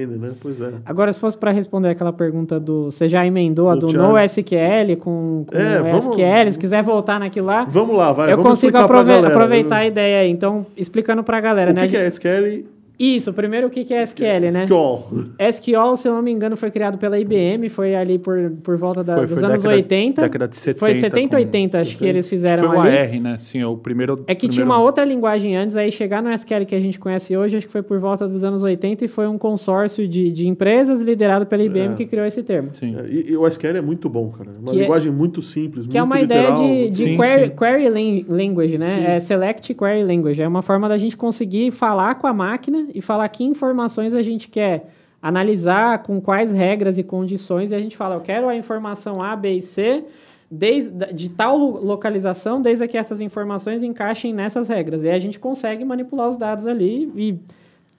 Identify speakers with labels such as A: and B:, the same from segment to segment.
A: entendem, né? Pois é. Agora, se fosse para responder aquela pergunta do. Você já emendou a do Thiago. NoSQL com, com é, vamos, SQL, se quiser voltar naquilo lá. Vamos lá, vai. Eu consigo aprove aproveitar Eu... a ideia aí. Então, explicando para a galera, o né? O que é SQL isso, primeiro o que, que é SQL, né? SQL. SQL, se eu não me engano, foi criado pela IBM, foi ali por, por volta da, foi, dos foi anos década, 80. Década de 70. Foi 70, 80, acho 70, que eles fizeram foi o ali.
B: AR, né? Sim, é o primeiro... É que primeiro... tinha uma
A: outra linguagem antes, aí chegar no SQL que a gente conhece hoje, acho que foi por volta dos anos 80 e foi um consórcio de, de empresas liderado pela IBM é. que criou esse termo.
B: Sim. É, e, e, o SQL é muito bom, cara. É uma que é- linguagem é, muito simples, que muito é uma literal. ideia de, de sim, query, sim.
A: query language, né? Sim. É Select Query Language. É uma forma da gente conseguir falar com a máquina e falar que informações a gente quer analisar, com quais regras e condições, e a gente fala, eu quero a informação A, B e C desde, de tal localização, desde que essas informações encaixem nessas regras. E a gente consegue manipular os dados ali e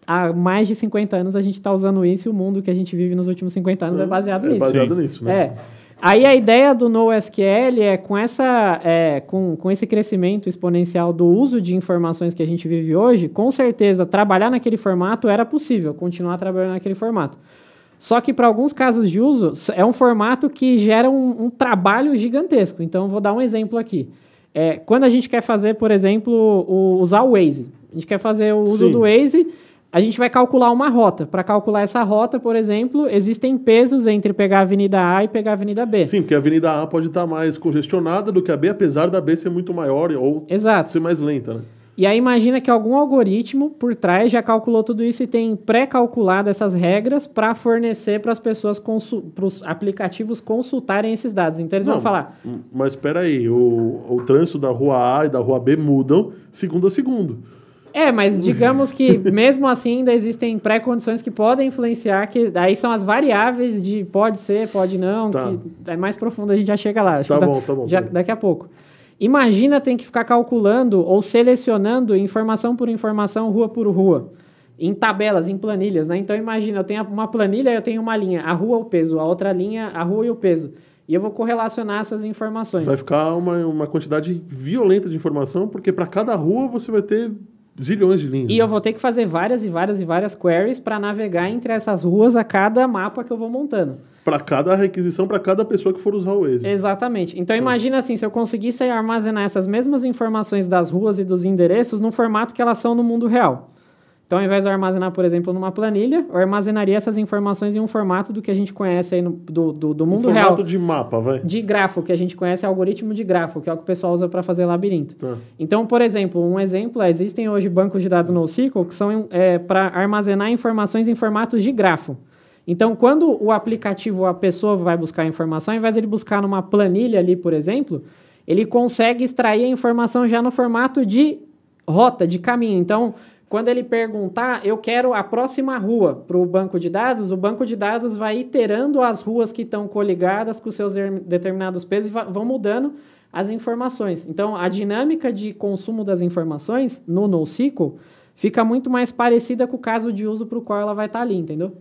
A: há mais de 50 anos a gente está usando isso e o mundo que a gente vive nos últimos 50 anos é, é baseado é nisso. É baseado nisso, né? É. Aí a ideia do NoSQL é com, essa, é, com, com esse crescimento exponencial do uso de informações que a gente vive hoje, com certeza trabalhar naquele formato era possível, continuar trabalhando naquele formato. Só que para alguns casos de uso, é um formato que gera um, um trabalho gigantesco. Então, vou dar um exemplo aqui. É, quando a gente quer fazer, por exemplo, o, usar o Waze. A gente quer fazer o uso Sim. do Waze, a gente vai calcular uma rota. Para calcular essa rota, por exemplo, existem pesos entre pegar a Avenida A e pegar a Avenida B. Sim, porque a Avenida A pode estar mais congestionada do que a B, apesar da B ser
B: muito maior ou Exato. ser mais lenta. Né?
A: E aí imagina que algum algoritmo por trás já calculou tudo isso e tem pré-calculado essas regras para fornecer para as pessoas, para os aplicativos consultarem esses dados. Então eles Não, vão falar...
B: Mas espera aí, o, o trânsito da rua A e da rua B mudam segundo a segundo.
A: É, mas digamos que mesmo assim ainda existem pré-condições que podem influenciar, que aí são as variáveis de pode ser, pode não, tá. que é mais profundo, a gente já chega lá. Tá bom, tá, tá bom, já, tá Daqui a pouco. Imagina tem que ficar calculando ou selecionando informação por informação, rua por rua, em tabelas, em planilhas, né? Então imagina, eu tenho uma planilha, eu tenho uma linha, a rua o peso, a outra linha, a rua e o peso. E eu vou correlacionar essas informações. Vai
B: ficar uma, uma quantidade violenta de informação, porque para cada rua você vai ter zilhões de linhas. E
A: né? eu vou ter que fazer várias e várias e várias queries para navegar entre essas ruas a cada mapa que eu vou montando.
B: Para cada requisição, para cada pessoa que for usar o Waze.
A: Exatamente. Então, então imagina assim, se eu conseguisse armazenar essas mesmas informações das ruas e dos endereços no formato que elas são no mundo real. Então, ao invés de armazenar, por exemplo, numa planilha, eu armazenaria essas informações em um formato do que a gente conhece aí no, do, do, do mundo um formato real. Formato de mapa, vai. De grafo, que a gente conhece é algoritmo de grafo, que é o que o pessoal usa para fazer labirinto. Tá. Então, por exemplo, um exemplo é, existem hoje bancos de dados NoSQL que são é, para armazenar informações em formatos de grafo. Então, quando o aplicativo, a pessoa vai buscar a informação, ao invés de ele buscar numa planilha ali, por exemplo, ele consegue extrair a informação já no formato de rota, de caminho. Então, quando ele perguntar, eu quero a próxima rua para o banco de dados, o banco de dados vai iterando as ruas que estão coligadas com seus determinados pesos e vão mudando as informações. Então, a dinâmica de consumo das informações no NoSQL fica muito mais parecida com o caso de uso para o qual ela vai estar tá ali, entendeu?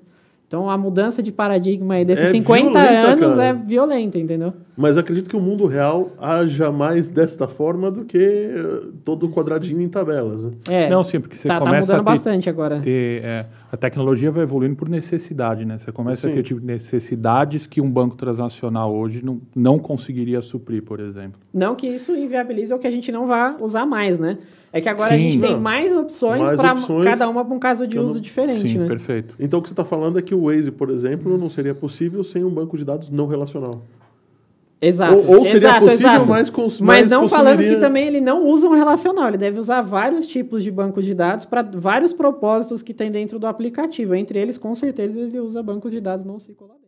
A: Então a mudança de paradigma aí desses é 50 violenta, anos cara. é violenta, entendeu?
B: Mas acredito que o mundo real haja mais desta forma do que eh, todo quadradinho em tabelas. Né? É, não, sim, porque você tá, tá começa tá mudando a ter,
A: bastante agora.
B: Ter, é, a tecnologia vai evoluindo por necessidade, né? Você começa sim. a ter tipo, necessidades que um banco transnacional hoje não, não conseguiria suprir, por exemplo.
A: Não que isso inviabilize ou que a gente não vá usar mais, né? É que agora Sim, a gente tem mais opções para cada uma para um caso de uso diferente, Sim, né?
B: perfeito. Então o que você está falando é que o Waze, por exemplo, não seria possível sem um banco de dados não relacional. Exato. Ou, ou seria exato, possível, exato. mas cons, Mas não consumiria... falando que também
A: ele não usa um relacional, ele deve usar vários tipos de banco de dados para vários propósitos que tem dentro do aplicativo. Entre eles, com certeza, ele usa banco de dados não circular.